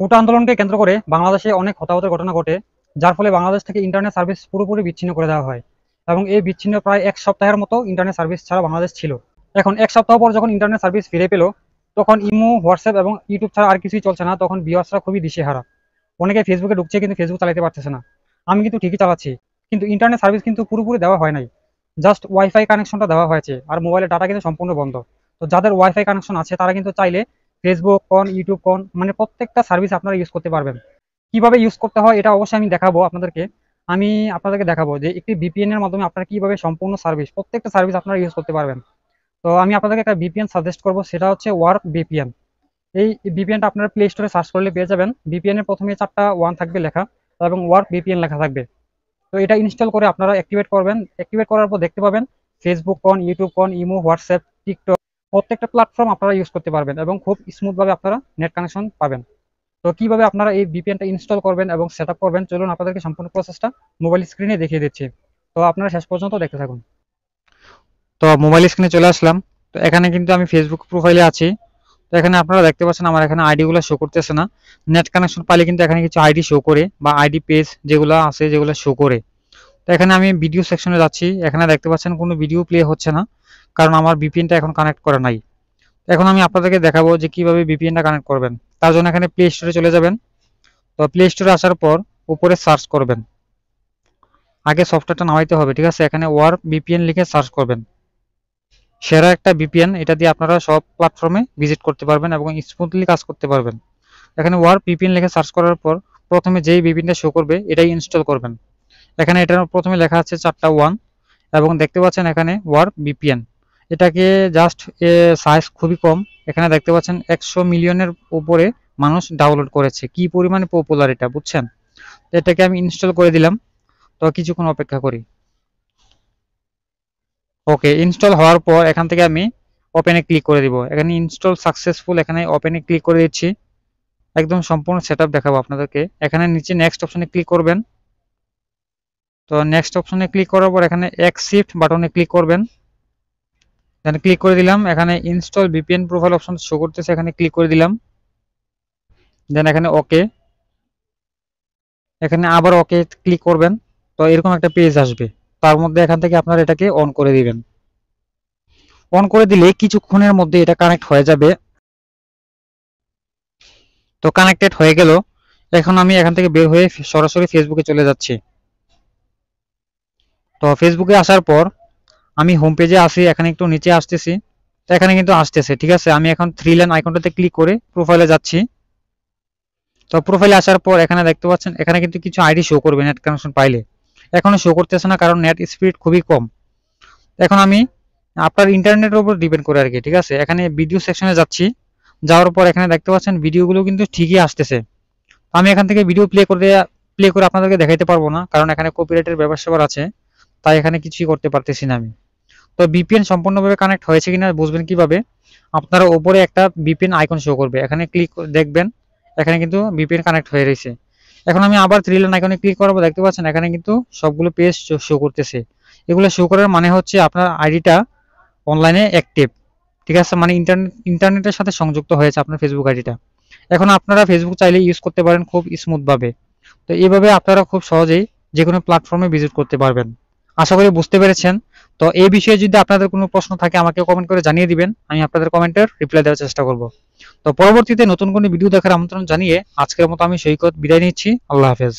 কোটা আন্দোলনকে কেন্দ্র করে বাংলাদেশে অনেক হতাহতের ঘটনা ঘটে যার ফলে বাংলাদেশ থেকে ইন্টারনেট সার্ভিস পুরোপুরি বিচ্ছিন্ন করে দেওয়া হয় এবং এই বিচ্ছিন্ন প্রায় এক সপ্তাহের মতো ইন্টারনেট সার্ভিস ছাড়া বাংলাদেশ ছিল এখন এক সপ্তাহ পর যখন ইন্টারনেট সার্ভিস ফিরে পেল তখন ইমো হোয়াটসঅ্যাপ এবং ইউটিউব ছাড়া আর কিছুই চলছে না তখন বিওয়াসরা খুবই দিশেহারা অনেকে ফেসবুকে ঢুকছে কিন্তু ফেসবুক চালাতে পারতেছে না আমি কিন্তু ঠিকই চালাচ্ছি কিন্তু ইন্টারনেট সার্ভিস কিন্তু পুরোপুরি দেওয়া হয় নাই জাস্ট ওয়াইফাই কানেকশনটা দেওয়া হয়েছে আর মোবাইলের ডাটা কিন্তু সম্পূর্ণ বন্ধ তো যাদের ওয়াইফাই কানেকশন আছে তারা কিন্তু চাইলে ফেসবুক কন ইউটিউব কন মানে প্রত্যেকটা সার্ভিস আপনারা ইউজ করতে পারবেন কিভাবে ইউজ করতে হয় এটা অবশ্যই আমি দেখাবো আপনাদেরকে আমি আপনাদেরকে দেখাবো যে একটি ভিপিএন এর মাধ্যমে আপনারা কিভাবে সম্পূর্ণ সার্ভিস প্রত্যেকটা সার্ভিস আপনারা ইউজ করতে পারবেন তো আমি আপনাদেরকে একটা ভিপিএন সাজেস্ট করব সেটা হচ্ছে ওয়ার্ক ভিপিএন এই ভিপিএনটা আপনারা প্লে স্টোরে সার্চ করলে পেয়ে যাবেন ভিপিএন এর প্রথমে চারটা ওয়ান থাকবে লেখা এবং ওয়ার্ক ভিপিএন লেখা থাকবে তো এটা ইনস্টল করে আপনারা অ্যাক্টিভেট করবেন অ্যাক্টিভেট করার পর দেখতে পাবেন ফেসবুক কন ইউটিউব কন ইমো হোয়াটসঅ্যাপ টিকটক প্রত্যেকটা প্ল্যাটফর্ম আপনারা ইউজ করতে পারবেন এবং খুব স্মুথভাবে আপনারা নেট কানেকশন পাবেন তো কিভাবে আপনারা এই ভিপিএনটা ইনস্টল করবেন এবং সেট করবেন চলুন আপনাদেরকে সম্পূর্ণ প্রসেসটা মোবাইল স্ক্রিনে দেখিয়ে দিচ্ছি তো আপনারা শেষ পর্যন্ত দেখতে থাকুন তো মোবাইল স্ক্রিনে চলে আসলাম তো এখানে কিন্তু আমি ফেসবুক প্রোফাইলে আছি তো এখানে আপনারা দেখতে পাচ্ছেন আমার এখানে আইডিগুলো শো করতেছে না নেট কানেকশন পাইলে কিন্তু এখানে কিছু আইডি শো করে বা আইডি পেজ যেগুলো আছে যেগুলো শো করে তো এখানে আমি ভিডিও সেকশনে যাচ্ছি এখানে দেখতে পাচ্ছেন কোনো ভিডিও প্লে হচ্ছে না কারণ আমার বিপিএনটা এখন কানেক্ট করা নাই এখন আমি আপনাদেরকে দেখাবো যে কিভাবে বিপিএনটা কানেক্ট করবেন তার জন্য এখানে প্লে স্টোরে চলে যাবেন তো প্লে স্টোরে আসার পর উপরে সার্চ করবেন আগে সফটওয়্যারটা নামাইতে হবে ঠিক আছে এখানে ওয়ার বিপিএন লিখে সার্চ করবেন সেরা একটা বিপিএন এটা দিয়ে আপনারা সব প্ল্যাটফর্মে ভিজিট করতে পারবেন এবং স্মুথলি কাজ করতে পারবেন এখানে ওয়ার বিপিএন লিখে সার্চ করার পর প্রথমে যেই বিপিএনটা শো করবে এটাই ইনস্টল করবেন এখানে এটার প্রথমে লেখা আছে চারটা ওয়ান এবং দেখতে পাচ্ছেন এখানে ওয়ার বিপিএন এটাকে জাস্ট সাইজ খুবই কম এখানে দেখতে পাচ্ছেন একশো মিলিয়নের উপরে মানুষ ডাউনলোড করেছে কি পরিমাণে পপুলার এটা বুঝছেন এটাকে আমি ইনস্টল করে দিলাম তো কিছুক্ষণ অপেক্ষা করি ওকে ইনস্টল হওয়ার পর এখান থেকে আমি ওপেনে ক্লিক করে দিব এখানে ইনস্টল সাকসেসফুল এখানে ওপেনে ক্লিক করে দিচ্ছি একদম সম্পূর্ণ সেট দেখাবো আপনাদেরকে এখানে নিচে নেক্সট অপশনে ক্লিক করবেন তো নেক্সট অপশনে ক্লিক করার পর এখানে এক শিফট বাটনে ক্লিক করবেন এখানে ক্লিক করে দিলাম এখানে install VPN profile option show করতেছে এখানে ক্লিক করে দিলাম দেন এখানে ওকে এখানে আবার ওকে ক্লিক করবেন তো এরকম একটা পেজ আসবে তার মধ্যে এখান থেকে আপনারা এটাকে অন করে দিবেন অন করে দিলে কিছুক্ষণের মধ্যে এটা কানেক্ট হয়ে যাবে তো কানেক্টেড হয়ে গেল এখন আমি এখান থেকে বের হয়ে সরাসরি ফেসবুকে চলে যাচ্ছি তো ফেসবুকে আসার পর আমি হোম পেজে আসি এখানে একটু নিচে আসতেছি তো এখানে কিন্তু আসতেছে ঠিক আছে আমি এখন থ্রি লাইন আইকনটাতে ক্লিক করে প্রোফাইলে যাচ্ছি তো প্রোফাইলে আসার পর এখানে দেখতে পাচ্ছেন এখানে কিন্তু কিছু আইডি শো করবে নেট কানেকশন পাইলে এখনও শো করতেছে না কারণ নেট স্পিড খুবই কম এখন আমি আপনার ইন্টারনেটের উপর ডিপেন্ড করে আর কি ঠিক আছে এখানে ভিডিও সেকশনে যাচ্ছি যাওয়ার পর এখানে দেখতে পাচ্ছেন ভিডিওগুলো কিন্তু ঠিকই আসতেছে আমি এখান থেকে ভিডিও প্লে করে প্লে করে আপনাদেরকে দেখাইতে পারবো না কারণ এখানে কপিরাইটের ব্যবসা আছে তাই এখানে কিছুই করতে পারতেছি না আমি তো বিপিএন সম্পূর্ণভাবে কানেক্ট হয়েছে কিনা বুঝবেন কিভাবে আপনারা ওপরে একটা বিপিএন আইকন শো করবে এখানে ক্লিক দেখবেন এখানে কিন্তু বিপিএন কানেক্ট হয়ে রয়েছে এখন আমি আবার থ্রি লাইন আইকনে ক্লিক করবো দেখতে পাচ্ছেন এখানে কিন্তু সবগুলো পেজ শো করতেছে এগুলো শো করার মানে হচ্ছে আপনার আইডিটা অনলাইনে অ্যাক্টিভ ঠিক আছে মানে ইন্টারনেট ইন্টারনেটের সাথে সংযুক্ত হয়েছে আপনার ফেসবুক আইডিটা এখন আপনারা ফেসবুক চাইলে ইউজ করতে পারেন খুব স্মুথভাবে তো এইভাবে আপনারা খুব সহজেই যে কোনো প্ল্যাটফর্মে ভিজিট করতে পারবেন আশা করি বুঝতে পেরেছেন তো এই বিষয়ে যদি আপনাদের কোনো প্রশ্ন থাকে আমাকে কমেন্ট করে জানিয়ে দিবেন আমি আপনাদের কমেন্টের রিপ্লাই দেওয়ার চেষ্টা করব তো পরবর্তীতে নতুন কোনো ভিডিও দেখার আমন্ত্রণ জানিয়ে আজকের মতো আমি সৈকত বিদায় নিচ্ছি আল্লাহ হাফেজ